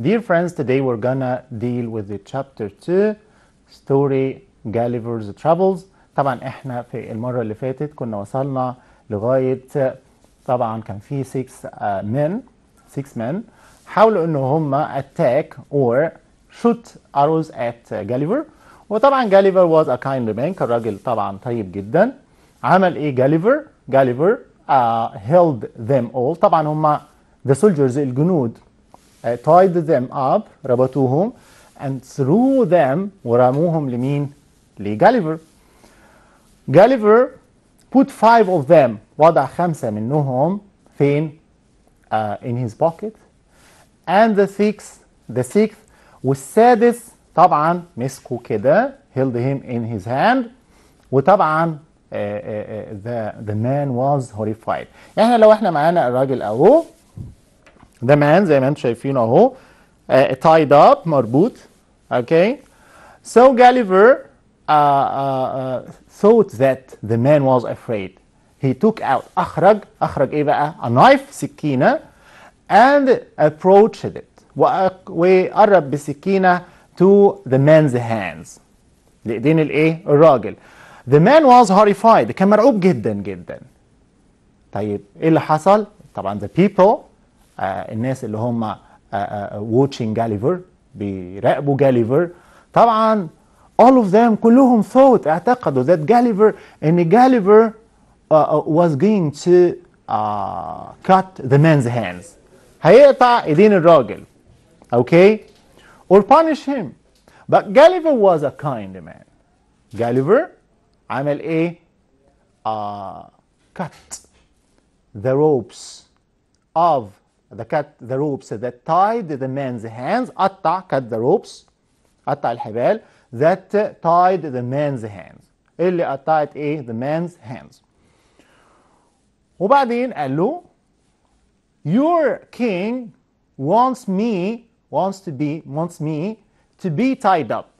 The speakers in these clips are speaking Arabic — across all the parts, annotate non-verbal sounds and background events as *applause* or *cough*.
Dear friends, today we're gonna deal with the chapter 2 story Gulliver's travels. طبعا احنا في المرة اللي فاتت كنا وصلنا لغاية طبعا كان في 6 men 6 men حاولوا ان هم attack or shoot arrows at Gulliver وطبعا Gulliver was a kind man كان راجل طبعا طيب جدا عمل ايه Gulliver Gulliver uh, held them all طبعا هم the soldiers الجنود uh, tied them up ربطوهم and threw them ورموهم لمين؟ لجاليفر جاليفر put five of them وضع خمسة منهم فين؟ Uh, in his pocket and the sixth the sixth والسادس طبعا مسكه كده held him in his hand وطبعا uh, uh, uh, the, the man was horrified يعني لو احنا معانا الراجل اهو The man زي ما انتم شايفين اهو tied up مربوط okay so Gulliver uh, uh, uh, thought that the man was afraid he took out أخرج أخرج إيه بقى a knife سكينة and approached it وقرب بسكينة to the man's hands لإيدين الإيه الراجل the man was horrified كان مرعوب جدا جدا طيب إيه اللي حصل طبعا the people الناس اللي هم ووتشنج جاليفر بيراقبوا جاليفر طبعا all of them كلهم thought اعتقدوا that جاليفر ان جاليفر was going to uh, cut the man's hands هيقطع ايدين الراجل okay or punish him but Gulliver was a kind man Gulliver عمل ايه uh, cut the ropes of the cut the ropes that tied the man's hands قطع cut the ropes al الحبال that tied the man's hands اللي قطعت ايه the man's hands وبعدين قال له your king wants me wants to be wants me to be tied up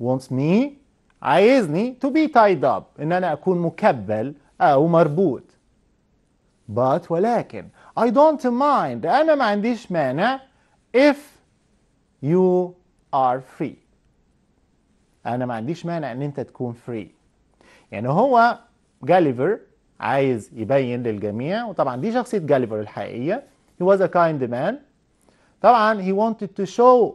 wants me عايزني to be tied up ان انا اكون مكبل او مربوط but ولكن I don't mind أنا ما عنديش مانع if you are free أنا ما عنديش مانع إن أنت تكون free يعني هو جاليفر عايز يبين للجميع وطبعا دي شخصية جاليفر الحقيقية he was a kind man طبعا he wanted to show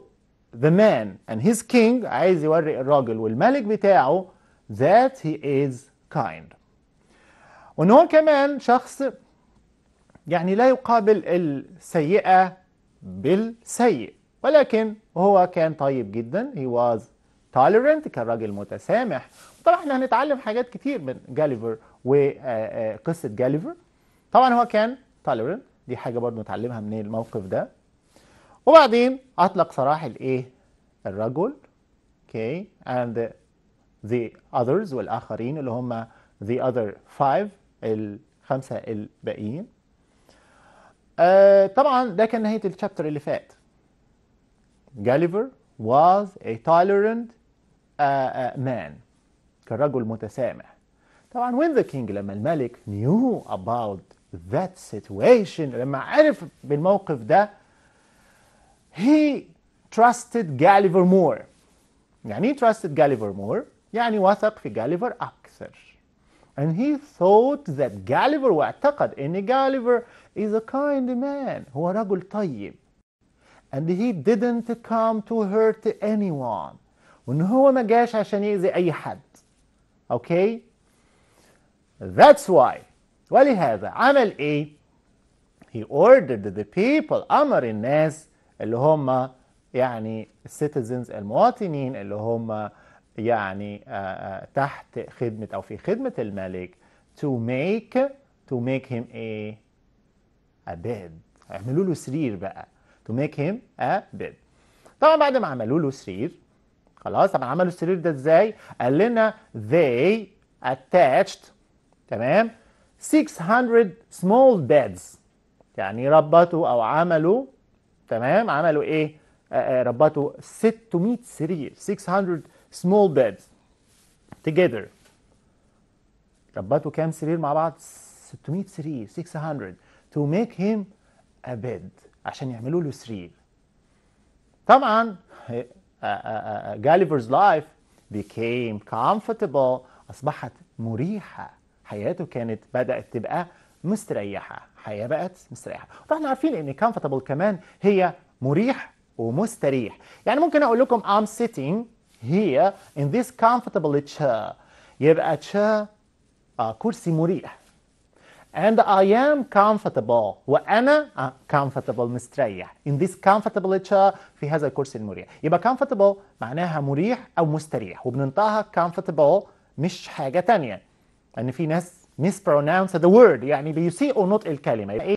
the man and his king عايز يوري الراجل والملك بتاعه that he is kind وان هو كمان شخص يعني لا يقابل السيئة بالسيء ولكن هو كان طيب جدا he was tolerant كان راجل متسامح طبعا احنا هنتعلم حاجات كتير من جاليفر وقصة جاليفر طبعا هو كان tolerant دي حاجة برضو نتعلمها من الموقف ده وبعدين أطلق سراح الإيه الرجل okay and the others والآخرين اللي هم the other five الخمسة الباقيين طبعا ده نهاية الشابتر اللي فات جاليفر was a tolerant man كرجل متسامح طبعا when the king لما الملك knew about that situation لما عرف بالموقف ده he trusted Gulliver more يعني trusted Gulliver more يعني وثق في Gulliver أكثر and he thought that Gulliver واعتقد أن Gulliver is a kind man هو رجل طيب and he didn't come to hurt anyone وان هو ما جاش عشان يأذي أي حد okay that's why ولهذا عمل إيه he ordered the people أمر الناس اللي هم يعني السيتيزنز المواطنين اللي هم يعني آه، آه، تحت خدمة أو في خدمة الملك to make to make him a a bed اعملوا له سرير بقى to make him a bed طبعا بعد ما عملوا له سرير خلاص طبعا عملوا السرير ده ازاي قال لنا they attached تمام 600 small beds يعني ربطوا او عملوا تمام عملوا ايه آه، ربطوا 600 سرير 600 small beds together ربطوا كام سرير مع بعض 600 سرير 600 to make him a bed عشان يعملوا له سرير طبعا جاليفرز آه، لايف آه، آه، became comfortable اصبحت مريحه حياته كانت بدات تبقى مستريحه حياه بقت مستريحه واحنا عارفين ان comfortable كمان هي مريح ومستريح يعني ممكن اقول لكم I'm sitting here in this comfortable chair يبقى chair كرسي مريح and I am comfortable وأنا comfortable مستريح in this comfortable chair في هذا الكرسي المريح يبقى comfortable معناها مريح أو مستريح وبننطقها comfortable مش حاجة تانية لأن في ناس mispronounce the word يعني بيسيئوا نطق الكلمة يبقى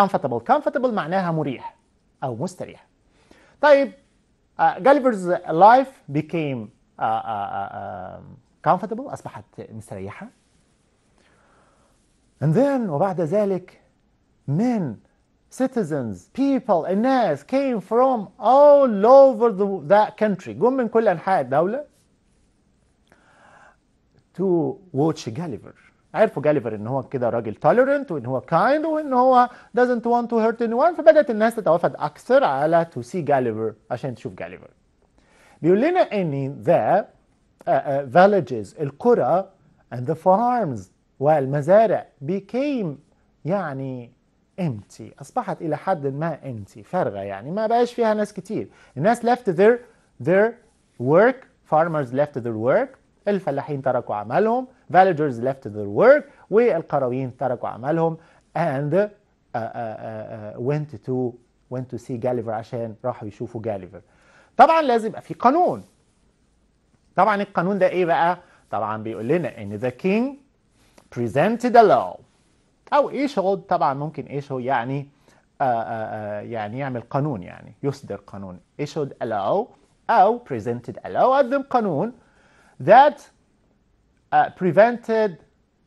comfortable comfortable معناها مريح أو مستريح طيب Uh, Gulliver's life became uh, uh, um, comfortable أصبحت مستريحة and then وبعد ذلك men citizens people الناس came from all over the, country جم من كل أنحاء الدولة to watch Gulliver عرفوا جاليفر ان هو كده راجل توليرنت وان هو كايند وان هو doesn't want to hurt anyone فبدات الناس تتوافد اكثر على to see جاليفر عشان تشوف جاليفر بيقول لنا ان ذا آه، آه، villages القرى and the farms والمزارع became يعني empty اصبحت الى حد ما empty فارغه يعني ما بقاش فيها ناس كتير الناس left their their work farmers left their work الفلاحين تركوا عملهم villagers left their work والقرويين تركوا عملهم and uh, uh, uh, uh, went to went to see Gulliver عشان راحوا يشوفوا Gulliver. طبعا لازم يبقى في قانون طبعا القانون ده ايه بقى طبعا بيقول لنا ان the king presented a law او ايش هو طبعا ممكن ايش هو يعني آآ آه، آآ آه، آه، يعني يعمل قانون يعني يصدر قانون issued a law او presented a law قدم قانون that uh, prevented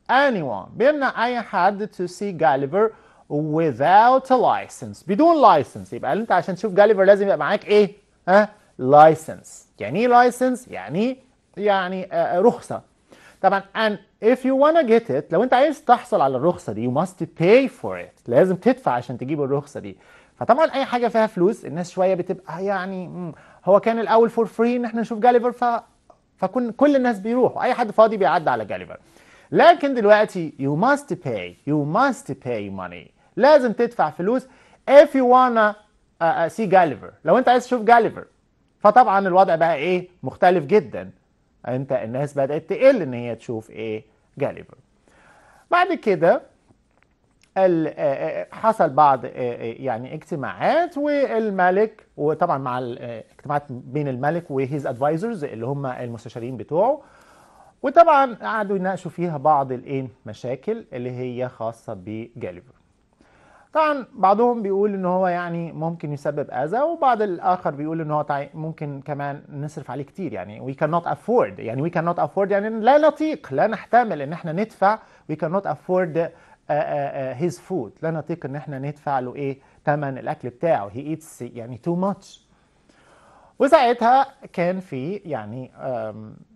anyone بيمنع اي حد to see Gulliver without a license بدون لايسنس يبقى انت عشان تشوف Gulliver لازم يبقى معاك ايه ها لايسنس يعني ايه لايسنس يعني يعني uh, رخصه طبعا and if you wanna get it لو انت عايز تحصل على الرخصه دي you must pay for it لازم تدفع عشان تجيب الرخصه دي فطبعا اي حاجه فيها فلوس الناس شويه بتبقى يعني هو كان الاول فور فري ان احنا نشوف جاليفر ف فكل كل الناس بيروحوا اي حد فاضي بيعدي على جاليفر لكن دلوقتي you must pay you must pay money لازم تدفع فلوس if you wanna uh, uh see لو انت عايز تشوف جاليفر فطبعا الوضع بقى ايه مختلف جدا انت الناس بدات تقل ان هي تشوف ايه جاليفر بعد كده آه، آه، حصل بعض آه، يعني اجتماعات والملك وطبعا مع اجتماعات بين الملك وهيز ادفايزرز اللي هم المستشارين بتوعه وطبعا قعدوا يناقشوا فيها بعض الايه مشاكل اللي هي خاصه بجاليفر طبعا بعضهم بيقول ان هو يعني ممكن يسبب اذى وبعض الاخر بيقول ان هو طيب، ممكن كمان نصرف عليه كتير يعني وي كان نوت افورد يعني وي كان نوت افورد يعني لا نطيق لا نحتمل ان احنا ندفع وي كان نوت افورد هيز آه، فود آه، آه، لا نطيق ان احنا ندفع له ايه ثمن الاكل بتاعه هي ايتس يعني تو ماتش وساعتها كان في يعني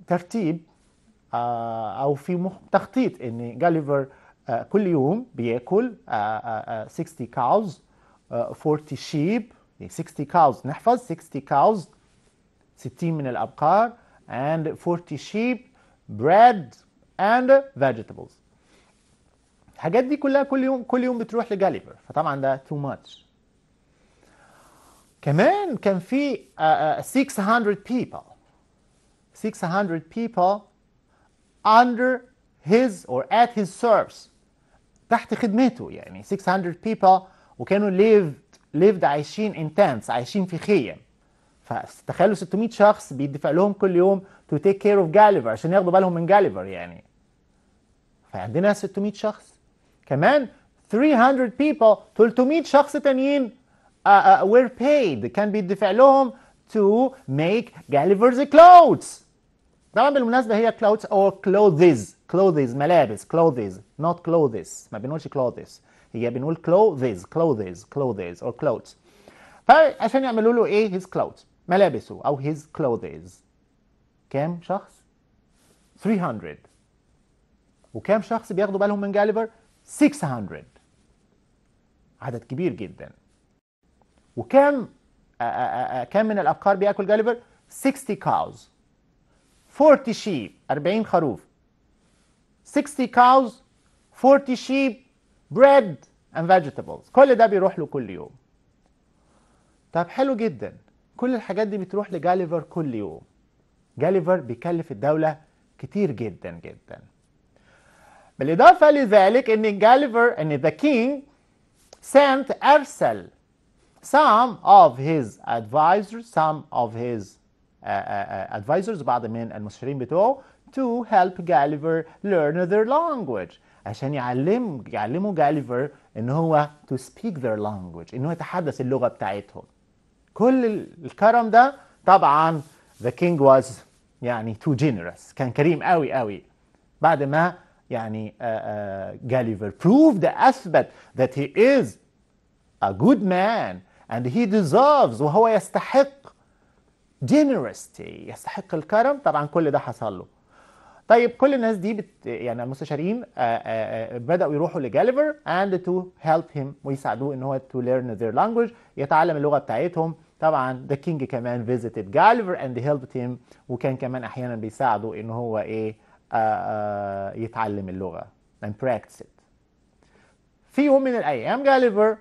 ترتيب او في تخطيط ان جاليفر كل يوم بياكل 60 كاوز 40 شيب 60 كاوز نحفظ 60 كاوز 60 من الابقار and 40 sheep bread and vegetables الحاجات دي كلها كل يوم كل يوم بتروح لجاليفر فطبعا ده تو ماتش كمان كان في 600 آه، آه، people 600 people under his or at his service تحت خدمته يعني 600 people وكانوا lived lived عايشين in tents عايشين في خيم فتخيلوا 600 شخص بيدفع لهم كل يوم to take care of جاليفر عشان ياخدوا بالهم من جاليفر يعني فعندنا 600 شخص كمان 300 people 300 شخص تانيين uh, uh, were paid كان بيدفع لهم to make Gulliver's clothes طبعا بالمناسبة هي clothes or clothes clothes ملابس clothes not clothes ما بنقولش clothes هي بنقول clothes clothes clothes or clothes فعشان يعملوا له ايه his clothes ملابسه او his clothes كام شخص 300 وكام شخص بياخدوا بالهم من Gulliver 600 عدد كبير جدا وكم آه، آه، آه، كم من الابقار بياكل جاليفر 60 cows 40 sheep 40 خروف 60 cows 40 sheep bread and vegetables كل ده بيروح له كل يوم طب حلو جدا كل الحاجات دي بتروح لجاليفر كل يوم جاليفر بيكلف الدولة كتير جدا جدا بالإضافة لذلك أن Gulliver إن the king sent Ursel some of his advisors some of his uh, uh, uh advisors بعض من المستشارين بتوعه to help Gulliver learn their language عشان يعلم يعلموا Gulliver ان هو to speak their language ان هو يتحدث اللغة بتاعتهم كل الكرم ده طبعا the king was يعني too generous كان كريم قوي قوي بعد ما يعني جاليفر آه، آه، proved أثبت ذات هي از ا جود مان اند هي ديزيرفز وهو يستحق جينيرستي يستحق الكرم طبعا كل ده حصل له طيب كل الناس دي بت يعني المستشارين آه، بدأوا يروحوا لجاليفر اند تو هيلب هيم ويساعدوه ان هو تو ليرن ذير لانجوج يتعلم اللغة بتاعتهم طبعا ذا كينج كمان فيزيتد جاليفر اند هيلبت هيم وكان كمان احيانا بيساعده ان هو ايه آه، آه، يتعلم اللغه and practice it في يوم من الايام جاليفر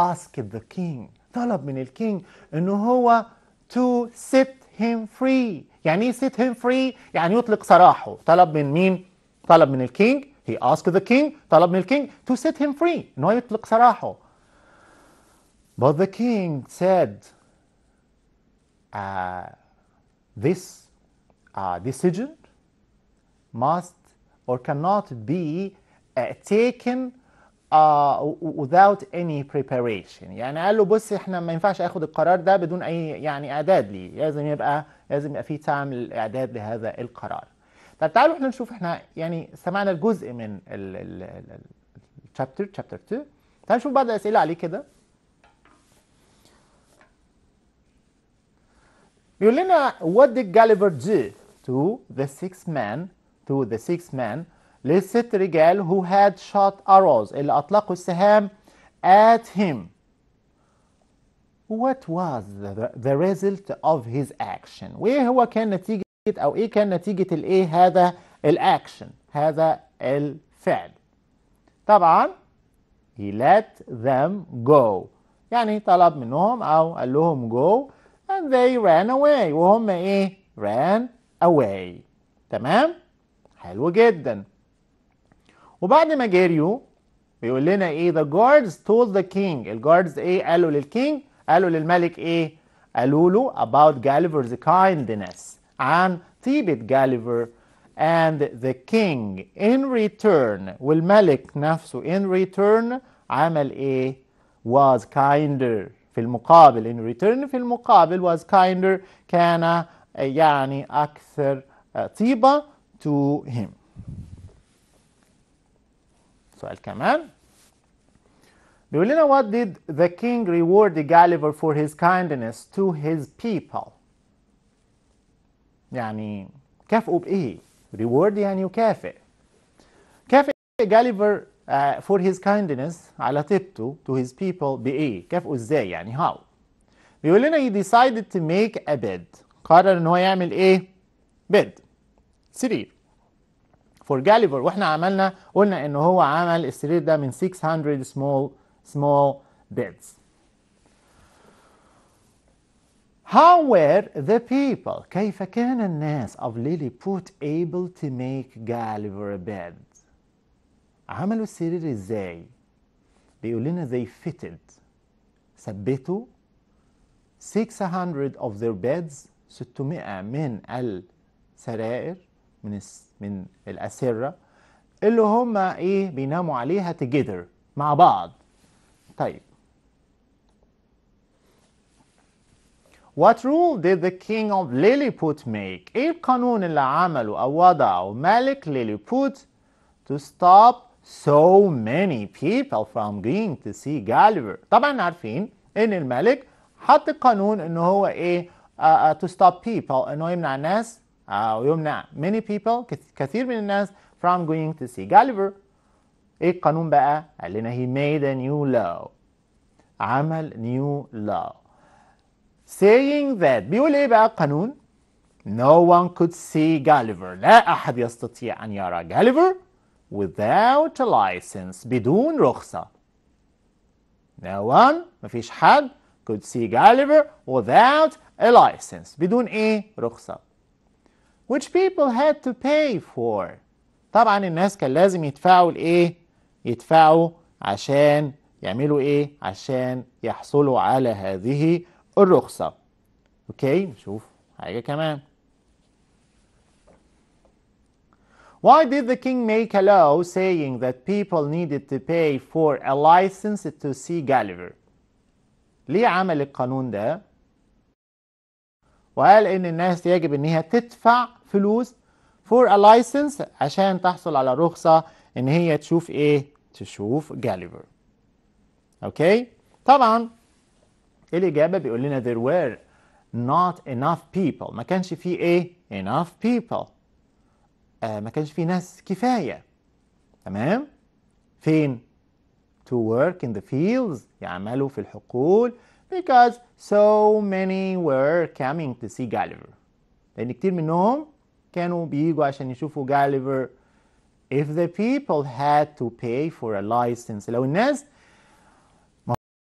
ask the king طلب من الكينج ان هو to set him free يعني ايه set him free يعني يطلق سراحه طلب من مين طلب من الكينج he asked the king طلب من الكينج to set him free ان هو يطلق سراحه but the king said uh, this uh, decision must or cannot be uh, taken uh, without any preparation يعني قال له بص احنا ما ينفعش اخد القرار ده بدون اي يعني اعداد ليه لازم يبقى لازم يبقى في تايم الاعداد لهذا القرار طب تعالوا احنا نشوف احنا يعني سمعنا الجزء من الشابتر شابتر 2 تعالوا نشوف بعض الاسئله عليه كده بيقول لنا what did Gulliver do to the six men to the six men للست رجال who had shot arrows اللي أطلقوا السهام at him what was the, the result of his action وايه هو كان نتيجة او ايه كان نتيجة الايه هذا الاكشن هذا الفعل طبعا he let them go يعني طلب منهم او قال لهم go and they ran away وهم ايه ran away تمام حلو جدا وبعد ما جاريو بيقول لنا ايه the guards told the king الجاردز ايه قالوا للكينج قالوا للملك ايه قالوا له about Gulliver's kindness عن طيبة Gulliver and the king in return والملك نفسه in return عمل ايه was kinder في المقابل in return في المقابل was kinder كان يعني أكثر آه، طيبة to him. سؤال كمان بيقول لنا what did the king reward the Gulliver for his kindness to his people يعني كافئه بإيه reward يعني يكافئ كافئ Gulliver uh, for his kindness على طيبته to his people بإيه كافئه إزاي يعني how بيقول لنا he decided to make a bed قرر إن هو يعمل إيه bed سرير فور جاليفر واحنا عملنا قلنا ان هو عمل السرير ده من 600 small small beds How were the people كيف كان الناس of Lilliput able to make Gulliver a bed عملوا السرير ازاي بيقول لنا they fitted ثبتوا 600 of their beds 600 من السرائر من من الاسره اللي هم ايه بيناموا عليها together مع بعض طيب What rule did the king of Lilliput make? ايه القانون اللي عمله او وضعه ملك Lilliput to stop so many people from going to see Gulliver؟ طبعا عارفين ان الملك حط القانون ان هو ايه uh, uh, to stop people انه يمنع الناس أو يمنع many people كثير من الناس from going to see Gulliver إيه القانون بقى؟ قال لنا he made a new law عمل new law saying that بيقول إيه بقى القانون؟ No one could see Gulliver لا أحد يستطيع أن يرى Gulliver without a license بدون رخصة No one مفيش حد could see Gulliver without a license بدون إيه؟ رخصة which people had to pay for طبعا الناس كان لازم يدفعوا لايه يدفعوا عشان يعملوا ايه عشان يحصلوا على هذه الرخصة اوكي نشوف حاجة كمان Why did the king make a law saying that people needed to pay for a license to see Gulliver? ليه عمل القانون ده؟ وقال إن الناس يجب إن هي تدفع فلوس for a license عشان تحصل على رخصة إن هي تشوف إيه؟ تشوف جاليفر. أوكي؟ طبعا الإجابة بيقول لنا there were not enough people ما كانش في إيه؟ enough people آه ما كانش في ناس كفاية تمام؟ فين؟ to work in the fields يعملوا في الحقول because so many were coming to see Gulliver لأن كتير منهم كانوا بيجوا عشان يشوفوا جاليفر if the people had to pay for a license لو الناس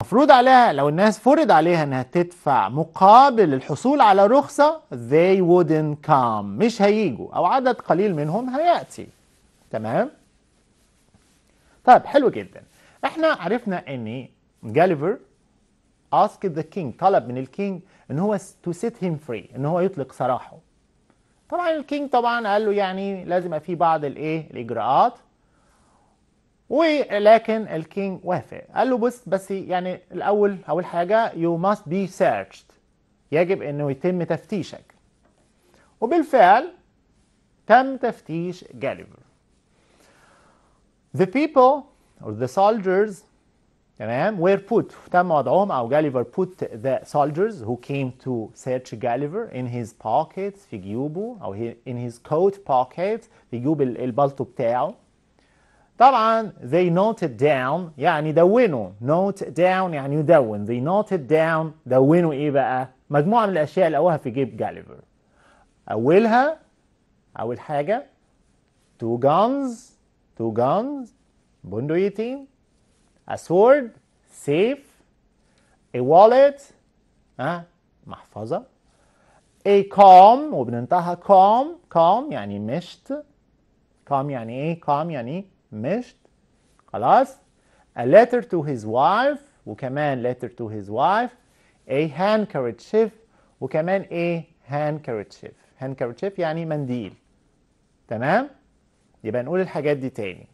مفروض عليها لو الناس فرض عليها انها تدفع مقابل الحصول على رخصة they wouldn't come مش هيجوا او عدد قليل منهم هيأتي تمام طيب حلو جدا احنا عرفنا ان جاليفر asked the king طلب من الكينج ان هو to set him free ان هو يطلق سراحه طبعا الكينج طبعا قال له يعني لازم في بعض الايه الاجراءات ولكن الكينج وافق قال له بص بس يعني الاول اول حاجه يو ماست بي سيرشد يجب انه يتم تفتيشك وبالفعل تم تفتيش جاليفر The people or the soldiers تمام put تم وضعهم أو Gulliver put the soldiers who came to search Gulliver in his pockets في جيوبه أو in his coat pocket في جيوب البلطو بتاعه طبعا they noted down يعني دونوا note down يعني يدون they noted down دونوا إيه بقى مجموعة من الأشياء اللي لقوها في جيب Gulliver أولها أول حاجة two guns two guns بندقيتين a sword safe a wallet أه محفظة a calm وبننطقها calm calm يعني مشت calm يعني ايه calm يعني مشت خلاص a letter to his wife وكمان letter to his wife a handkerchief وكمان a handkerchief handkerchief يعني منديل تمام يبقى نقول الحاجات دي تاني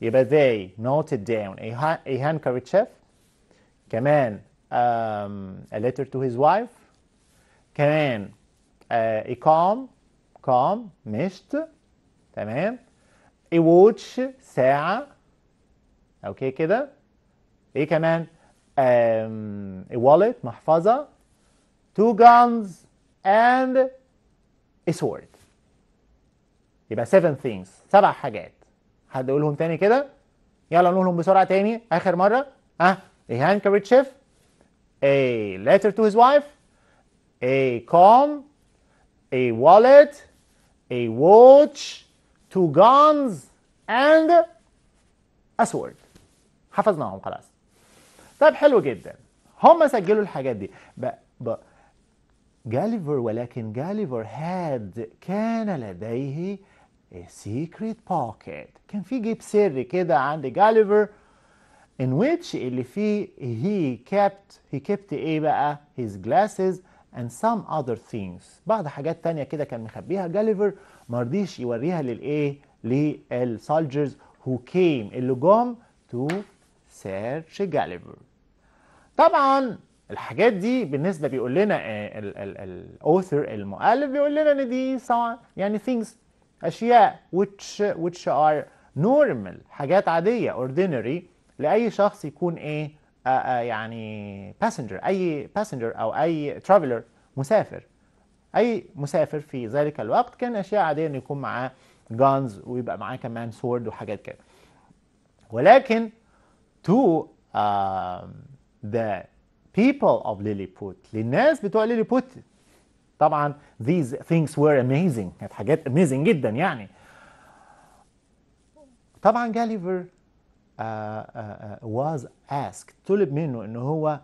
يبقى they noted down a, a handkerchief كمان um, a letter to his wife كمان uh, a comb. Comb. مشت تمام a watch ساعة اوكي كده ايه كمان um, a wallet محفظة two guns and a sword يبقى seven things سبع حاجات حد يقولهم تاني كده يلا نقولهم بسرعه تاني اخر مره ها a handkerchief a letter to his wife a comb a wallet a watch two guns and a sword حفظناهم خلاص طيب حلو جدا هم سجلوا الحاجات دي ب... ب... جاليفر ولكن جاليفر هاد كان لديه a secret pocket كان في جيب سري كده عند جاليفر in which اللي فيه he kept he kept ايه بقى his glasses and some other things بعض حاجات تانية كده كان مخبيها جاليفر ما رضيش يوريها للايه للسولجرز who came اللي جم to search جاليفر طبعا الحاجات دي بالنسبه بيقول لنا الاوثر المؤلف بيقول لنا ان دي يعني things أشياء which, which are normal حاجات عادية ordinary لأي شخص يكون إيه آآ آه، آآ آه، يعني passenger أي passenger أو أي traveler مسافر أي مسافر في ذلك الوقت كان أشياء عادية إنه يكون معاه guns ويبقى معاه كمان sword وحاجات كده ولكن to uh, the people of Lilliput للناس بتوع ليليبوت طبعا these things were amazing كانت حاجات amazing جدا يعني طبعا جاليفر uh, uh, was asked طلب منه ان هو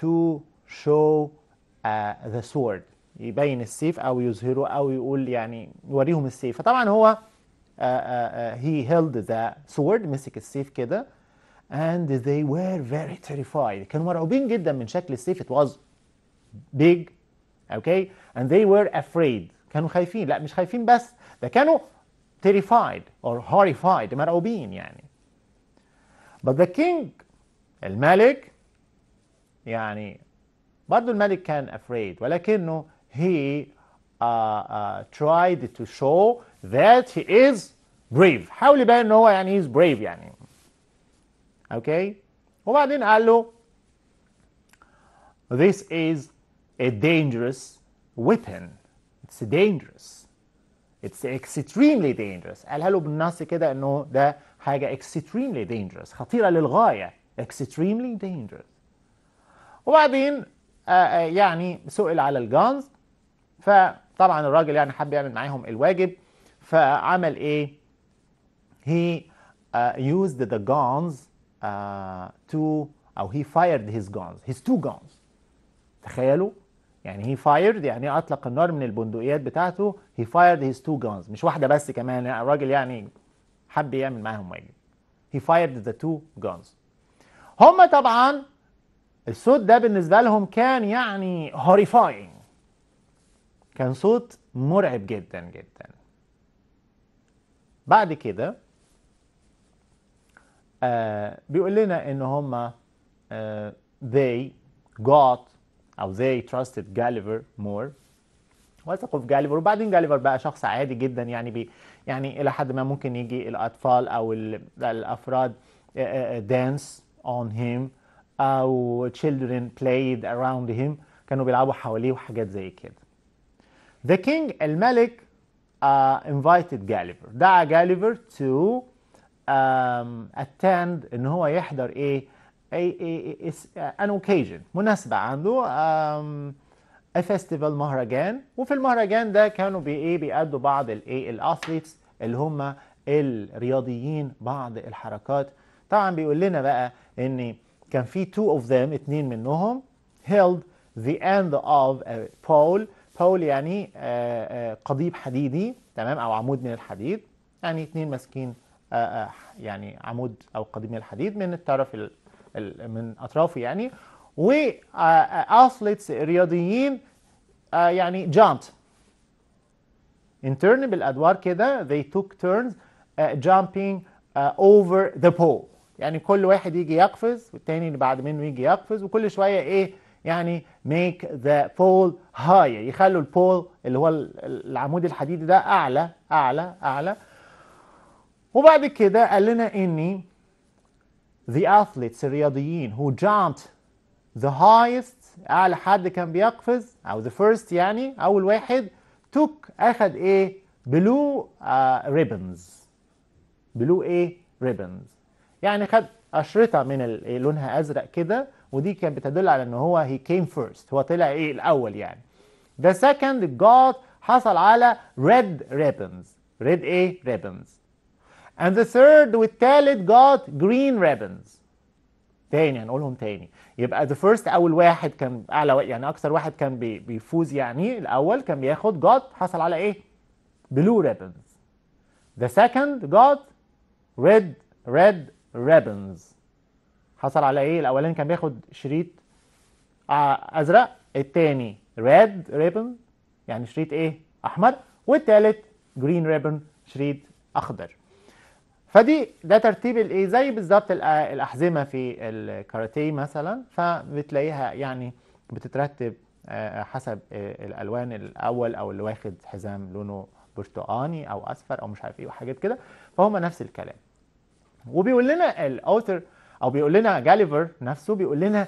to show uh, the sword يبين السيف او يظهره او يقول يعني يوريهم السيف فطبعا هو uh, uh, uh, he held the sword مسك السيف كده and they were very terrified كانوا مرعوبين جدا من شكل السيف it was big okay and they were afraid كانوا خايفين لا مش خايفين بس They كانوا terrified or horrified مرعوبين يعني but the king الملك يعني برضو الملك كان afraid ولكنه he uh, uh, tried to show that he is brave حاول يبين ان هو يعني is brave يعني okay? وبعدين قال له this is a dangerous weapon it's dangerous it's extremely dangerous قالها له بالنص كده انه ده حاجة extremely dangerous خطيرة للغاية extremely dangerous وبعدين يعني سئل على الجانز فطبعا الراجل يعني حب يعمل معاهم الواجب فعمل ايه he uh, used the guns uh, to او he fired his guns his two guns تخيلوا يعني هي فايرد يعني اطلق النار من البندقيات بتاعته هي فايرد هيز تو جانز مش واحده بس كمان الراجل يعني حب يعمل معاهم واجب هي فايرد ذا تو جانز هم طبعا الصوت ده بالنسبه لهم كان يعني هوريفاينج كان صوت مرعب جدا جدا بعد كده آه بيقول لنا ان هم آه they got او they trusted Gulliver more وثقوا في جاليفر وبعدين جاليفر بقى شخص عادي جدا يعني بي يعني الى حد ما ممكن يجي الاطفال او الافراد dance on him او children played around him كانوا بيلعبوا حواليه وحاجات زي كده The king الملك uh, invited Gulliver دعا جاليفر to um, attend ان هو يحضر ايه اي اي uh, an occasion مناسبة عنده um, a festival مهرجان وفي المهرجان ده كانوا بايه بيأدوا بعض الايه الاثليتس اللي هم الرياضيين بعض الحركات طبعا بيقول لنا بقى ان كان في two of them اتنين منهم held the end of a pole يعني آه، آه، قضيب حديدي تمام او عمود من الحديد يعني اتنين ماسكين آه، يعني عمود او قضيب من الحديد من الطرف من اطرافه يعني و اثليتس رياضيين يعني جامبت ان ترن بالادوار كده they took turns jumping over the pole يعني كل واحد يجي يقفز والتاني اللي بعد منه يجي يقفز وكل شويه ايه يعني make the pole higher يخلوا البول اللي هو العمود الحديدي ده اعلى اعلى اعلى وبعد كده قال لنا اني the athletes الرياضيين who jumped the highest أعلى حد كان بيقفز أو the first يعني أول واحد took أخذ إيه blue uh, ribbons blue إيه ribbons يعني خد أشرطة من إيه، لونها أزرق كده ودي كانت بتدل على إن هو he came first هو طلع إيه الأول يعني the second got حصل على red ribbons red إيه ribbons and the third والثالث got green ribbons تاني هنقولهم تاني يبقى the first اول واحد كان اعلى يعني اكثر واحد كان بيفوز يعني الاول كان بياخد got حصل على ايه blue ribbons the second got red red ribbons حصل على ايه الاولاني كان بياخد شريط آه، ازرق التاني red ribbon يعني شريط ايه احمر والتالت green ribbon شريط اخضر فدي ده ترتيب الايه زي بالظبط الاحزمه في الكاراتيه مثلا فبتلاقيها يعني بتترتب آه، آه، حسب آه، الالوان الاول او اللي واخد حزام لونه برتقاني او اصفر او مش عارف ايه وحاجات كده فهم نفس الكلام وبيقول لنا الاوثر او بيقول لنا جاليفر نفسه بيقول لنا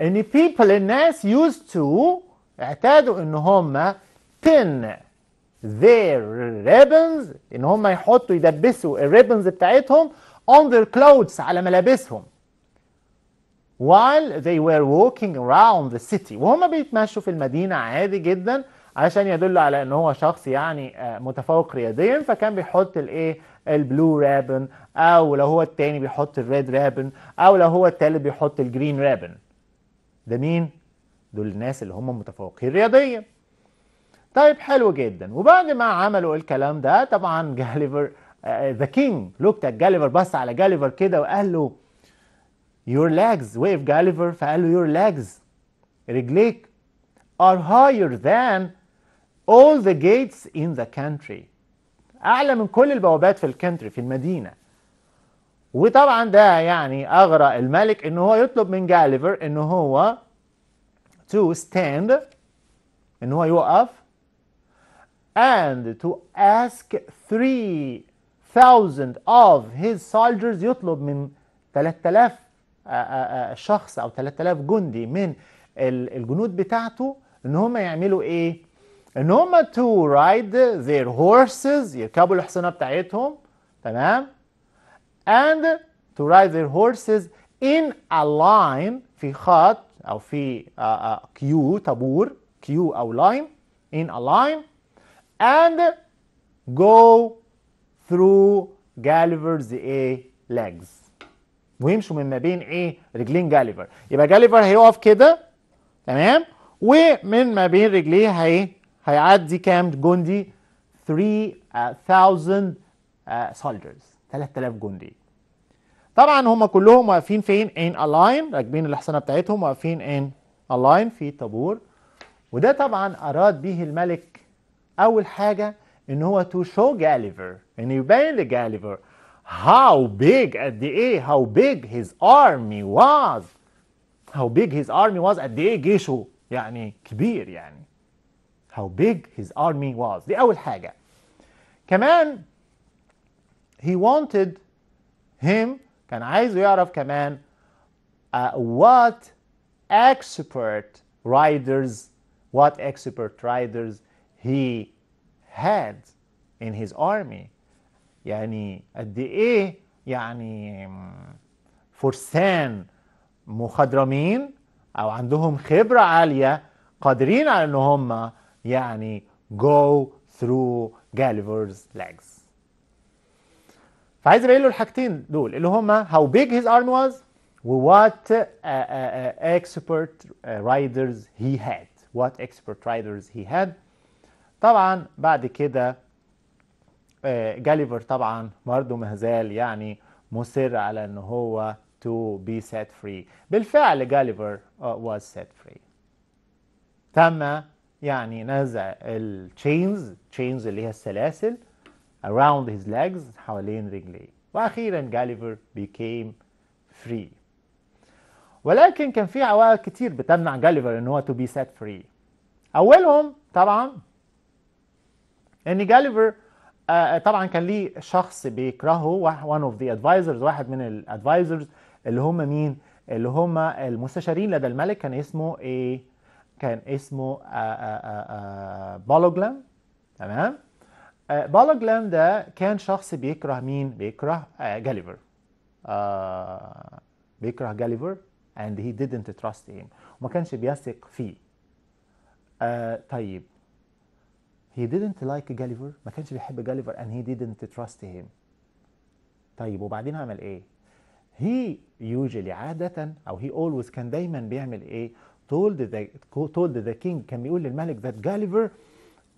ان people الناس used to اعتادوا ان هم pin their ribbons ان هم يحطوا يدبسوا الريبنز بتاعتهم on their clothes على ملابسهم while they were walking around the city وهم بيتمشوا في المدينة عادي جدا عشان يدل على ان هو شخص يعني آه، متفوق رياضيا فكان بيحط الايه البلو رابن او لو هو التاني بيحط الريد رابن او لو هو التالت بيحط الجرين رابن ده مين دول الناس اللي هم متفوقين رياضيا طيب حلو جدا وبعد ما عملوا الكلام ده طبعا *laughs* جاليفر ذا كينج لوكت ات جاليفر بص على جاليفر كده وقال له يور legs وقف جاليفر فقال له يور legs رجليك ار هاير ذان all the gates in the country اعلى من كل البوابات في الكنتري في المدينه وطبعا ده يعني اغرى الملك ان هو يطلب من جاليفر ان هو تو ستاند ان هو يقف and to ask 3000 of his soldiers يطلب من 3000 آه، آه، آه، شخص او 3000 جندي من الجنود بتاعته ان هم يعملوا ايه ان هم to ride their horses يركبوا الحصانه بتاعتهم تمام and to ride their horses in a line في خط او في كيو طابور كيو او لاين in a line and go through Gulliver's A legs ويمشوا من ما بين ايه رجلين جاليفر يبقى جاليفر هيقف كده تمام ومن ما بين رجليه هي هيعدي كام جندي 3000 uh, soldiers 3000 جندي طبعا هم كلهم واقفين فين ان line راكبين الحصانه بتاعتهم واقفين ان line في طابور وده طبعا اراد به الملك أول حاجة إن هو show شو and إن يبين لجاليفر how big قد إيه how big his army was how big his army was قد إيه جيشه يعني كبير يعني how big his army was دي أول حاجة كمان he wanted him كان عايزه يعرف كمان uh, what expert riders what expert riders he had in his army يعني قد ايه يعني فرسان مخضرمين او عندهم خبرة عالية قادرين على ان هم يعني go through Gulliver's legs فعايز ابين له الحاجتين دول اللي هما how big his army was و what uh, uh, uh, expert riders he had what expert riders he had طبعا بعد كده آه، جاليفر طبعا برضه مازال يعني مصر على ان هو to be set free بالفعل جاليفر آه، was set free تم يعني نزع التشينز تشينز اللي هي السلاسل around his legs حوالين رجليه واخيرا جاليفر became free ولكن كان في عوائق كتير بتمنع جاليفر ان هو to be set free اولهم طبعا ان يعني جاليفر آه،, آه طبعا كان ليه شخص بيكرهه وان اوف ذا ادفايزرز واحد من الادفايزرز اللي هم مين اللي هم المستشارين لدى الملك كان اسمه ايه كان اسمه بالوغلام آه، آه، تمام بالوغلام ده كان شخص بيكره مين بيكره جاليفر بيكره جاليفر and he didn't trust him وما كانش بيثق فيه طيب he didn't like Gulliver ما كانش بيحب Gulliver and he didn't trust him طيب وبعدين عمل ايه he usually عادة او he always كان دايما بيعمل ايه told the, told the king كان بيقول للملك that Gulliver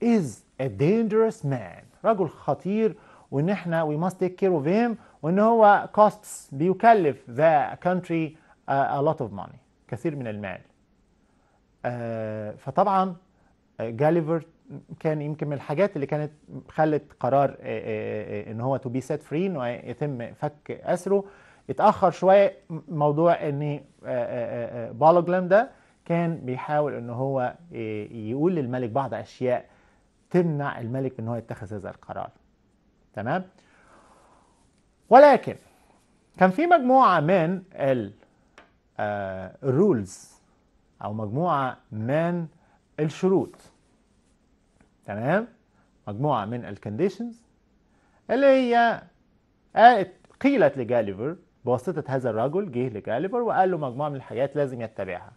is a dangerous man رجل خطير وان احنا we must take care of him وان هو costs بيكلف the country a, a lot of money كثير من المال uh, فطبعا جاليفر كان يمكن من الحاجات اللي كانت خلت قرار آه، آه، آه، ان هو تو بي سيت فري انه يتم فك اسره اتاخر شويه موضوع ان بالوجلام ده كان بيحاول ان هو يقول للملك بعض اشياء تمنع الملك ان هو يتخذ هذا القرار تمام ولكن كان في مجموعه من الرولز او مجموعه من الشروط تمام مجموعة من الكنديشنز اللي هي قالت آه، قيلت لجاليفر بواسطة هذا الرجل جه لجاليفر وقال له مجموعة من الحاجات لازم يتبعها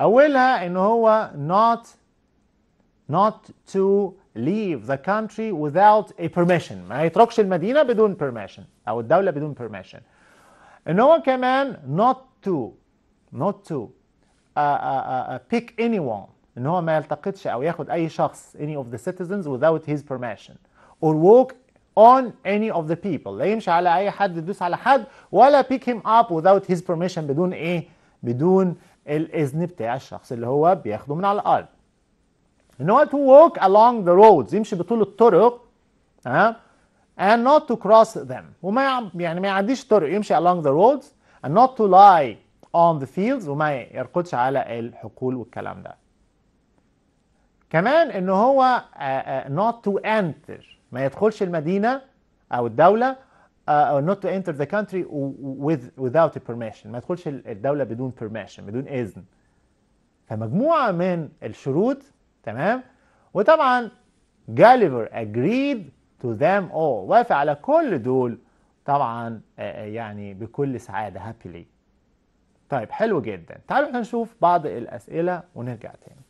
أولها إن هو not not to leave the country without a permission ما يتركش المدينة بدون permission أو الدولة بدون permission إن هو كمان not to not to uh, uh, uh, pick anyone ان هو ما يلتقطش او ياخد اي شخص any of the citizens without his permission or walk on any of the people لا يمشي على اي حد يدوس على حد ولا pick him up without his permission بدون ايه بدون الاذن بتاع الشخص اللي هو بياخده من على الارض ان هو to walk along the roads يمشي بطول الطرق ها and not to cross them وما يعني ما يعديش طرق يمشي along the roads and not to lie on the fields وما يرقدش على الحقول والكلام ده كمان ان هو آه، آه، not to enter ما يدخلش المدينه او الدوله آه، او not to enter the country with without a permission ما يدخلش الدوله بدون permission بدون اذن فمجموعه من الشروط تمام وطبعا جاليفر agreed to them all وافق على كل دول طبعا يعني بكل سعاده happily طيب حلو جدا تعالوا احنا نشوف بعض الاسئله ونرجع تاني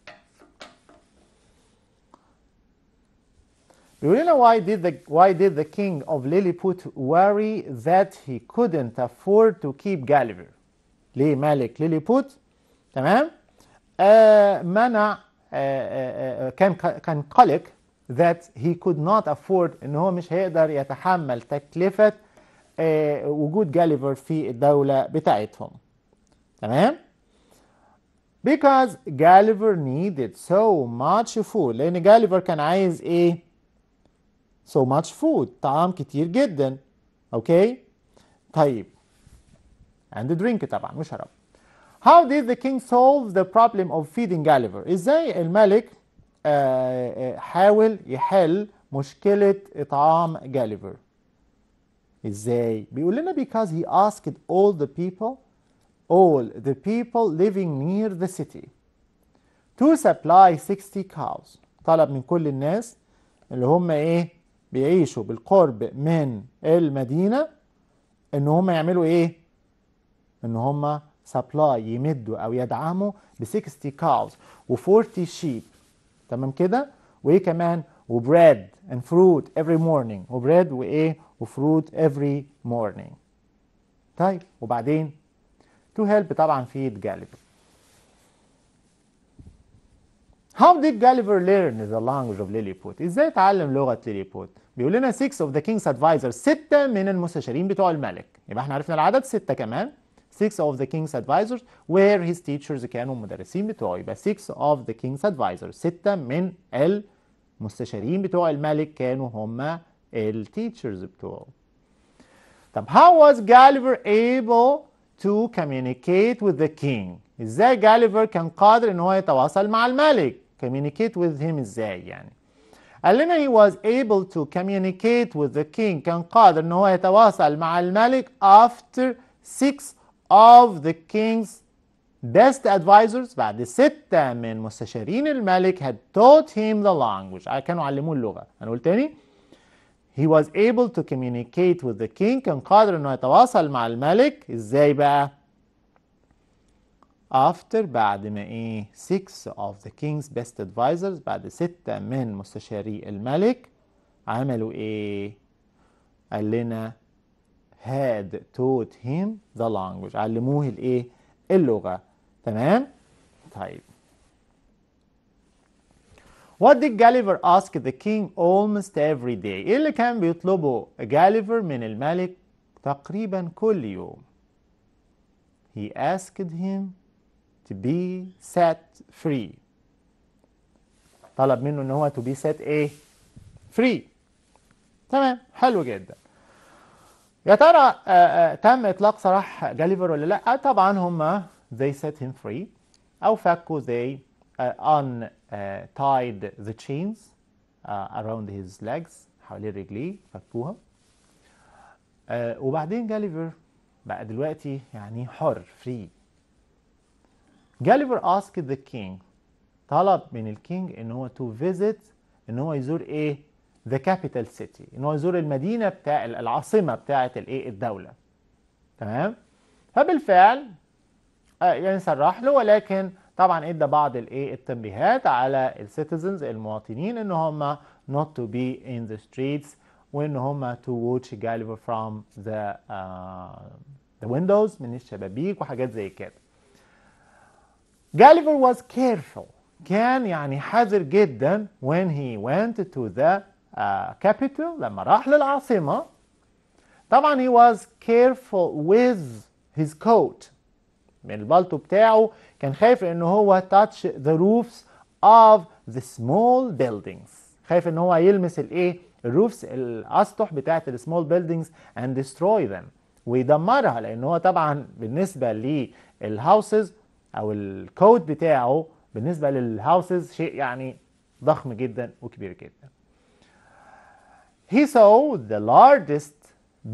Do You know why did the why did the king of Lilliput worry that he couldn't afford to keep Gulliver؟ ليه ملك ليليبوت تمام؟ آه منع آه آه كان كان قلق that he could not afford ان هو مش هيقدر يتحمل تكلفة وجود Gulliver في الدولة بتاعتهم تمام؟ because Gulliver needed so much food لأن Gulliver كان عايز إيه؟ so much food طعام كتير جدا okay طيب and drink طبعا وشرب How did the king solve the problem of feeding Gulliver? ازاي الملك حاول يحل مشكلة إطعام جاليفر ازاي؟ بيقول لنا because he asked all the people all the people living near the city to supply 60 cows طلب من كل الناس اللي هم ايه بيعيشوا بالقرب من المدينة ان هم يعملوا ايه ان هم سبلاي يمدوا او يدعموا ب 60 cows و 40 sheep تمام كده وايه كمان وبريد and fruit every morning وبريد وايه وفروت every morning طيب وبعدين to help طبعا في جالب How did Gulliver learn the language of Lilliput? ازاي اتعلم لغة Lilliput؟ بيقول لنا 6 of the king's advisors ستة من المستشارين بتوع الملك يبقى احنا عرفنا العدد ستة كمان 6 of the king's advisors were his teachers كانوا المدرسين بتوعه يبقى 6 of the king's advisors ستة من المستشارين بتوع الملك كانوا هما التيتشرز بتوعه طب how was Gulliver able to communicate with the king ازاي جاليفر كان قادر ان هو يتواصل مع الملك communicate with him ازاي يعني he was able to communicate with the king كان قادر ان هو يتواصل مع الملك after six of the king's best advisors بعد ستة من مستشارين الملك had taught him the language كانوا علموه اللغة هنقول تاني he was able to communicate with the king كان قادر انه يتواصل مع الملك ازاي بقى after بعد ما ايه 6 of the king's best advisors بعد ستة من مستشاري الملك عملوا ايه قال لنا had taught him the language علموه الايه اللغة تمام طيب What did Gulliver ask the king almost every day ايه اللي كان بيطلبه Gulliver من الملك تقريبا كل يوم He asked him to be set free طلب منه ان هو to be set ايه free تمام حلو جدا يا ترى آه، آه، تم اطلاق سراح جاليفر ولا لا آه، طبعا هم they set him free او فكوا they uh, untied the chains uh, around his legs حوالين رجليه فكوها uh, وبعدين جاليفر بقى دلوقتي يعني حر فري جاليفر اسك ذا كينج طلب من الكينج ان هو تو فيزيت ان هو يزور ايه ذا كابيتال سيتي ان هو يزور المدينه بتاع العاصمه بتاعه الايه الدوله تمام فبالفعل آه، يعني صرح له ولكن طبعا ادى بعض الايه التنبيهات على السيتيزنز المواطنين ان هم not to be in the streets وان هم to watch Gulliver from the uh, the windows من الشبابيك وحاجات زي كده Gulliver was careful كان يعني حذر جدا when he went to the uh, capital لما راح للعاصمة طبعا he was careful with his coat من البلطو بتاعه كان خايف ان هو touch the roofs of the small buildings خايف ان هو يلمس الايه الروفس الاسطح بتاعت السمول بيلدينجز and destroy them ويدمرها لان هو طبعا بالنسبه للهاوسز او الكود بتاعه بالنسبه للهاوسز شيء يعني ضخم جدا وكبير جدا he saw the largest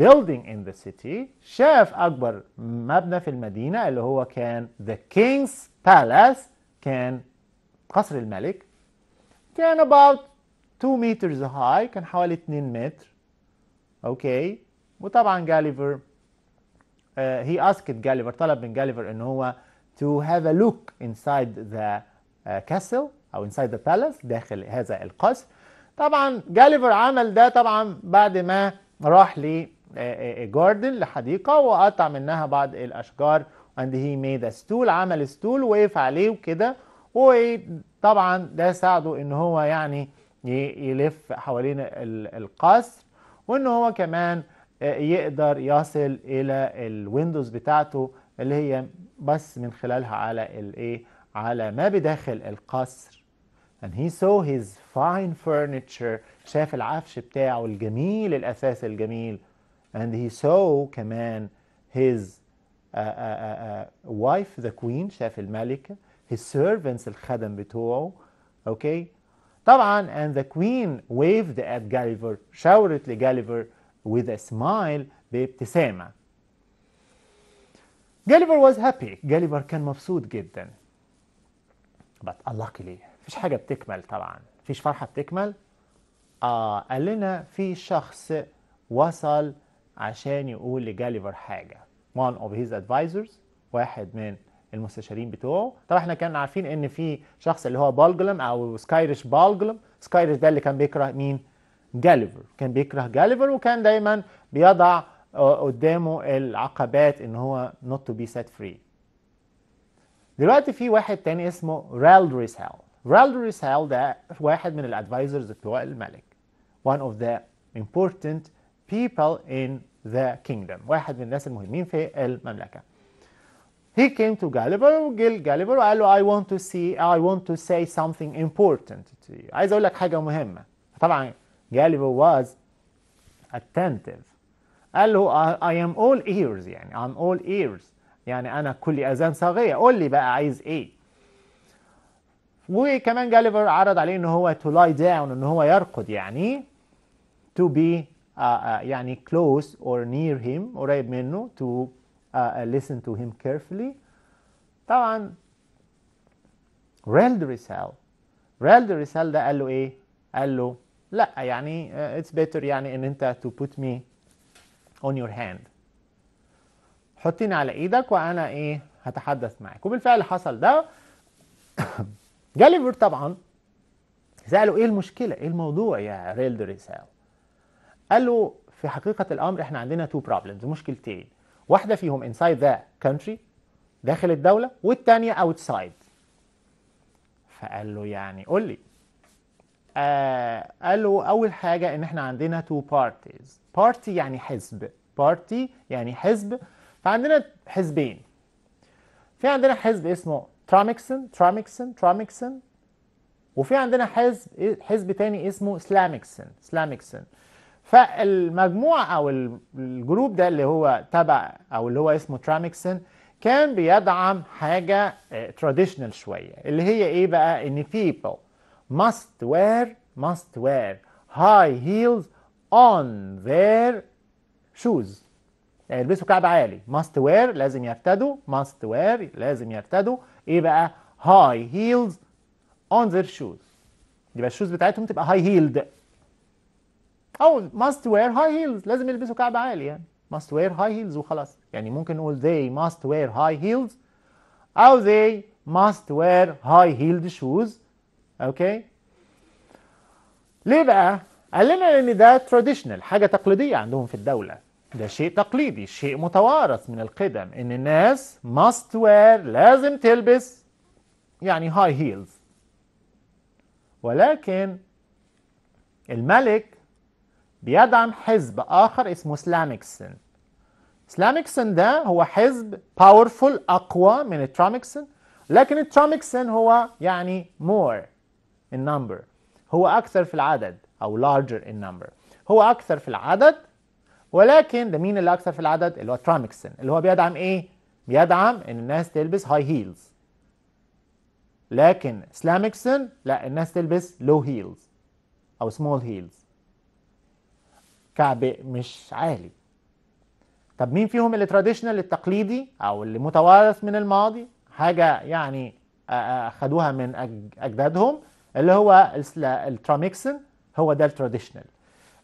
building in the city شاف أكبر مبنى في المدينة اللي هو كان the king's palace كان قصر الملك كان about 2 meters high كان حوالي 2 متر اوكي وطبعا جاليفر آه، uh, he asked جاليفر طلب من جاليفر ان هو to have a look inside the uh, castle أو inside the palace داخل هذا القصر طبعا جاليفر عمل ده طبعا بعد ما راح آه، آه، آه، جاردن لحديقة وقطع منها بعض الأشجار and he made a stool عمل ستول وقف عليه وكده وطبعا ده ساعده ان هو يعني يلف حوالين القصر وان هو كمان يقدر يصل الى الويندوز بتاعته اللي هي بس من خلالها على الايه على ما بداخل القصر and he saw his fine furniture شاف العفش بتاعه الجميل الاساس الجميل and he saw كمان his uh, uh, uh, wife the queen شاف الملكة his servants الخدم بتوعه اوكي okay. طبعا and the queen waved at Gulliver شاورت لجاليفر with a smile بابتسامة جاليفر واز هابي جاليفر كان مبسوط جدا بس unluckily مفيش حاجه بتكمل طبعا مفيش فرحه بتكمل آه قال لنا في شخص وصل عشان يقول لجاليفر حاجه one of his advisors واحد من المستشارين بتوعه طبعا احنا كنا عارفين ان في شخص اللي هو بالجلم او سكايرش بالجلم سكايرش ده اللي كان بيكره مين جاليفر كان بيكره جاليفر وكان دايما بيضع قدامه العقبات ان هو not to be set free دلوقتي في واحد تاني اسمه رالد ريسال رالد ريسال ده واحد من الادفايزرز بتوع الملك one of the important people in the kingdom واحد من الناس المهمين في المملكه he came to Gulliver وجي جاليفر وقال له I want to see I want to say something important to you عايز اقول لك حاجه مهمه طبعا جاليفر was attentive قال له I am all ears يعني I'm all ears يعني أنا كل أذان صاغية قول لي بقى عايز إيه وكمان جاليفر عرض عليه ان هو to lie down ان هو يرقد يعني to be uh, uh, يعني close or near him قريب منه to uh, listen to him carefully طبعا ريلد ريسال ريلد ريسال ده قال له ايه قال له لا يعني uh, it's better يعني ان انت to put me on your hand حطيني على ايدك وانا ايه هتحدث معاك وبالفعل حصل ده *coughs* جاليفر طبعا سأله ايه المشكلة ايه الموضوع يا ريل دريساو قال له في حقيقة الامر احنا عندنا تو بروبلمز مشكلتين واحدة فيهم inside ذا country داخل الدولة والتانية outside فقال له يعني قول لي آه، قالوا أول حاجة إن إحنا عندنا تو بارتيز بارتي يعني حزب بارتي يعني حزب فعندنا حزبين في عندنا حزب اسمه تراميكسن تراميكسن تراميكسن وفي عندنا حزب حزب تاني اسمه سلاميكسن سلاميكسن فالمجموعة أو الجروب ده اللي هو تبع أو اللي هو اسمه تراميكسن كان بيدعم حاجة تراديشنال آه، شوية اللي هي إيه بقى إن people must wear must wear high heels on their shoes يلبسوا كعب عالي must wear لازم يرتدوا must wear لازم يرتدوا ايه بقى high heels on their shoes يبقى الشوز بتاعتهم تبقى high heeled او must wear high heels لازم يلبسوا كعب عالي يعني must wear high heels وخلاص يعني ممكن نقول they must wear high heels او they must wear high heeled shoes اوكي ليه بقى قال لنا ان ده تراديشنال حاجه تقليديه عندهم في الدوله ده شيء تقليدي شيء متوارث من القدم ان الناس must wear لازم تلبس يعني هاي هيلز ولكن الملك بيدعم حزب اخر اسمه سلامكسن سلامكسن ده هو حزب باورفول اقوى من الترامكسن لكن الترامكسن هو يعني مور in number هو أكثر في العدد أو larger in number هو أكثر في العدد ولكن ده مين اللي أكثر في العدد؟ اللي هو تراميكسن اللي هو بيدعم إيه؟ بيدعم إن الناس تلبس هاي هيلز لكن سلامكسن لا الناس تلبس لو هيلز أو سمول هيلز كعب مش عالي طب مين فيهم اللي تراديشنال التقليدي او اللي متوارث من الماضي حاجه يعني خدوها من اجدادهم اللي هو التراميكسن هو ده التراديشنال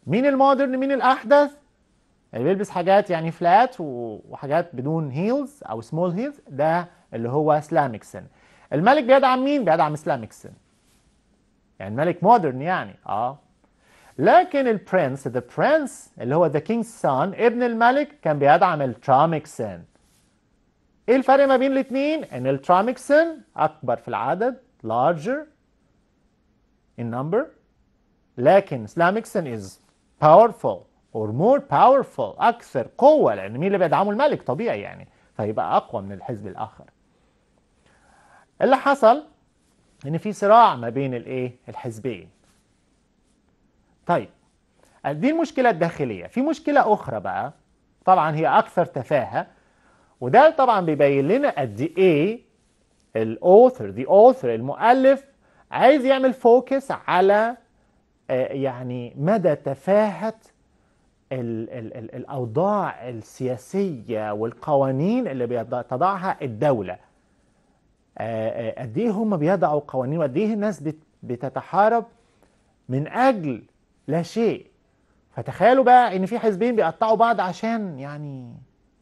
مين المودرن مين الاحدث اللي بيلبس حاجات يعني فلات وحاجات بدون هيلز او سمول هيلز ده اللي هو سلامكسن الملك بيدعم مين بيدعم سلامكسن يعني الملك مودرن يعني اه لكن البرنس ذا برنس اللي هو ذا كينج سون ابن الملك كان بيدعم التراميكسن ايه الفرق ما بين الاثنين ان التراميكسن اكبر في العدد لارجر in number لكن Islamic sin is powerful or more powerful أكثر قوة لأن مين اللي بيدعمه الملك طبيعي يعني فيبقى أقوى من الحزب الآخر اللي حصل إن في صراع ما بين الإيه الحزبين طيب دي المشكلة الداخلية في مشكلة أخرى بقى طبعا هي أكثر تفاهة وده طبعا بيبين لنا قد إيه الأوثر the author المؤلف عايز يعمل فوكس على آه، يعني مدى تفاهة الـ الـ الـ الأوضاع السياسية والقوانين اللي بتضعها الدولة آه، آه، قد ايه هم بيضعوا قوانين وقد ايه الناس بتتحارب من أجل لا شيء فتخيلوا بقى ان في حزبين بيقطعوا بعض عشان يعني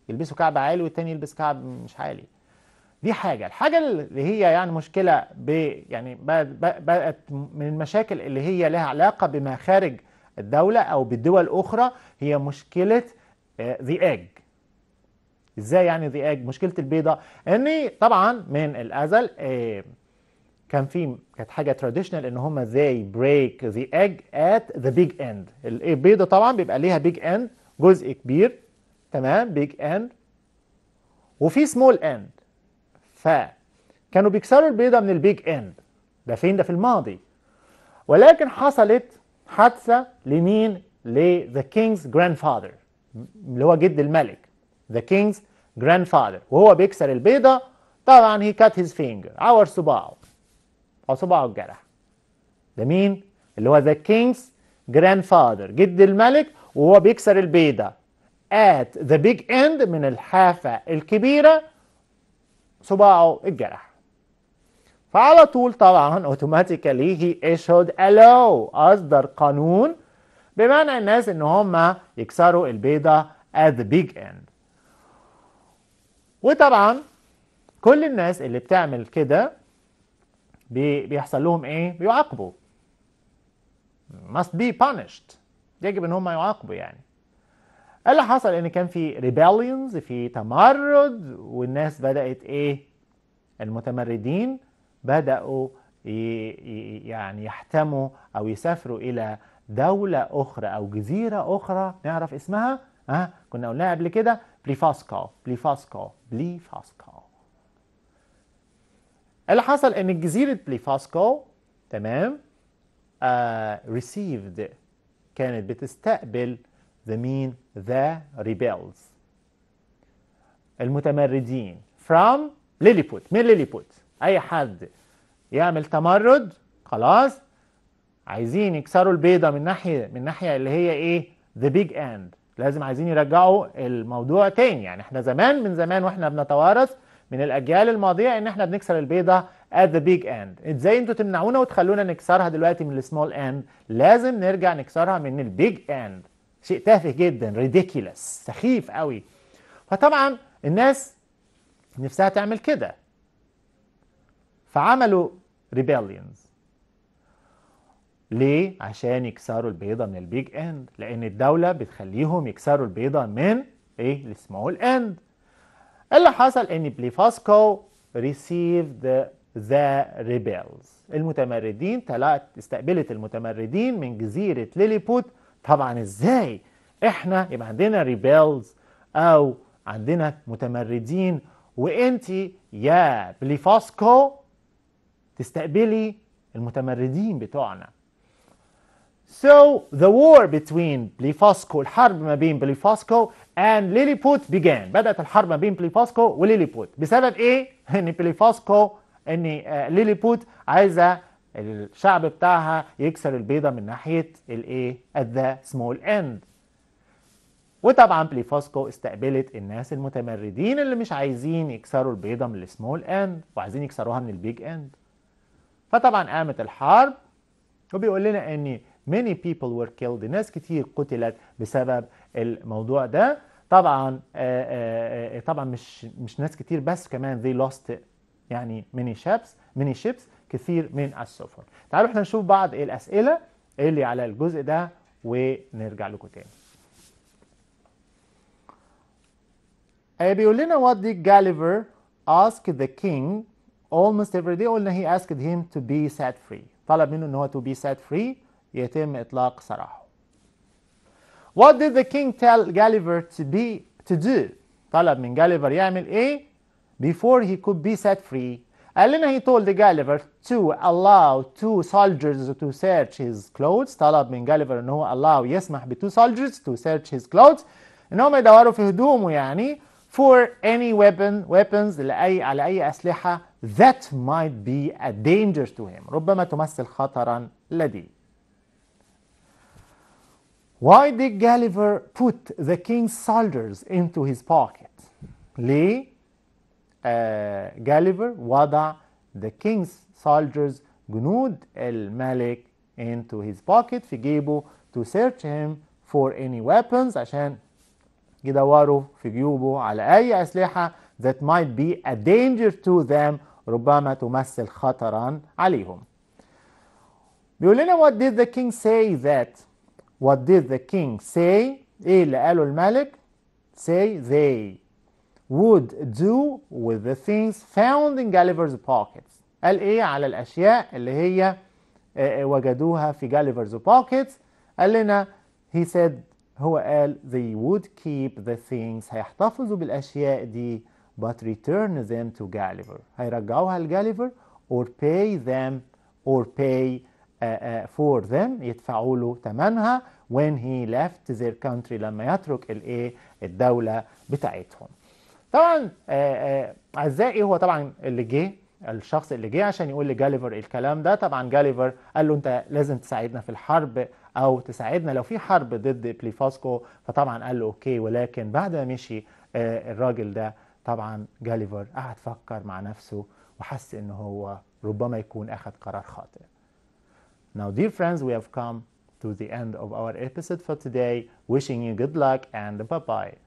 يلبسوا كعب عالي والتاني يلبس كعب مش عالي دي حاجه الحاجه اللي هي يعني مشكله ب يعني بقت من المشاكل اللي هي لها علاقه بما خارج الدوله او بالدول اخرى هي مشكله ذا آه، ايج ازاي يعني ذا ايج مشكله البيضه ان طبعا من الازل آه، كان في كانت حاجه تراديشنال ان هم زي بريك ذا ايج ات ذا بيج اند البيضه طبعا بيبقى ليها بيج اند جزء كبير تمام بيج اند وفي سمول اند كانوا بيكسروا البيضة من البيج اند ده فين ده في الماضي ولكن حصلت حادثة لمين لذا كينجز جراند فاذر اللي هو جد الملك ذا كينجز جراند وهو بيكسر البيضة طبعا هي كات هيز فينجر عور صباعه او صباعه الجرح ده مين اللي هو ذا كينجز جراند جد الملك وهو بيكسر البيضة at the big end من الحافة الكبيرة صباعه اتجرح فعلى طول طبعا اوتوماتيكالي هي اشهد الو اصدر قانون بمنع الناس ان هم يكسروا البيضه at the big end وطبعا كل الناس اللي بتعمل كده بيحصل لهم ايه بيعاقبوا must be punished يجب ان هم يعاقبوا يعني اللي حصل ان كان في ريبليونز في تمرد والناس بدات ايه المتمردين بداوا يعني يحتموا او يسافروا الى دوله اخرى او جزيره اخرى نعرف اسمها ها آه، كنا قلناها قبل كده بليفاسكو بليفاسكو بليفاسكو اللي حصل ان جزيره بليفاسكو تمام آه ريسيفد كانت بتستقبل the mean the rebels المتمردين from ليليبوت من ليليبوت أي حد يعمل تمرد خلاص عايزين يكسروا البيضة من ناحية من ناحية اللي هي إيه the big end لازم عايزين يرجعوا الموضوع تاني يعني احنا زمان من زمان واحنا بنتوارث من الأجيال الماضية إن احنا بنكسر البيضة at the big end ازاي انتوا تمنعونا وتخلونا نكسرها دلوقتي من السمول end لازم نرجع نكسرها من البيج end شيء تافه جدا ريديكيلس سخيف قوي فطبعا الناس نفسها تعمل كده فعملوا ريبيليونز ليه؟ عشان يكسروا البيضة من البيج اند لأن الدولة بتخليهم يكسروا البيضة من ايه؟ السمول اند اللي حصل ان بليفاسكو ريسيفد ذا ريبيلز المتمردين طلعت استقبلت المتمردين من جزيرة ليليبوت طبعا ازاي احنا يبقى عندنا ريبيلز او عندنا متمردين وانت يا بليفاسكو تستقبلي المتمردين بتوعنا So the war between بليفاسكو الحرب ما بين بليفاسكو and ليليبوت began بدأت الحرب ما بين بليفاسكو وليليبوت بسبب ايه؟ *laughs* ان بليفاسكو ان آه، ليليبوت عايزه الشعب بتاعها يكسر البيضة من ناحية الايه at the small end وطبعا بليفاسكو استقبلت الناس المتمردين اللي مش عايزين يكسروا البيضة من السمول اند وعايزين يكسروها من البيج اند فطبعا قامت الحرب وبيقول لنا ان many people were killed ناس كتير قتلت بسبب الموضوع ده طبعا آآ آه، آآ آه، آه، طبعا مش مش ناس كتير بس كمان they lost يعني many ships many ships كثير من السفن تعالوا احنا نشوف بعض الأسئلة اللي على الجزء ده ونرجع لكم تاني بيقول لنا what did Gulliver ask the king almost every day قلنا he asked him to be set free طلب منه ان هو to be set free يتم اطلاق سراحه what did the king tell Gulliver to be to do طلب من جاليفر يعمل ايه before he could be set free Elena, he told Gulliver to allow two soldiers to search his clothes طلب من Gulliver ان هو allow يسمح ب two soldiers to search his clothes ان هم يدوروا في هدومه يعني for any weapon weapons لأي على أي that might be a danger to him ربما تمثل خطرا لديه Why did Gulliver put the king's soldiers into his pocket? ليه؟ جاليفر وضع the king's soldiers جنود الملك into his pocket في جيبه to search him for any weapons عشان يدوروا في جيوبه على أي أسلحة that might be a danger to them ربما تمثل خطرا عليهم بيقول لنا what did the king say that what did the king say ايه اللي قاله الملك say they would do with the things found in Gulliver's pockets قال ايه على الاشياء اللي هي وجدوها في Gulliver's pockets قال لنا he said هو قال they would keep the things هيحتفظوا بالاشياء دي but return them to Gulliver هيرجعوها لجاليفر or pay them or pay uh, uh, for them يدفعوا له ثمنها when he left their country لما يترك الايه الدولة بتاعتهم طبعا آه، آه، اعزائي هو طبعا اللي جه الشخص اللي جه عشان يقول لجاليفر الكلام ده طبعا جاليفر قال له انت لازم تساعدنا في الحرب او تساعدنا لو في حرب ضد بليفاسكو فطبعا قال له اوكي ولكن بعد ما مشي آه، الراجل ده طبعا جاليفر قعد فكر مع نفسه وحس ان هو ربما يكون اخذ قرار خاطئ Now dear friends we have come to the end of our episode for today wishing you good luck and bye bye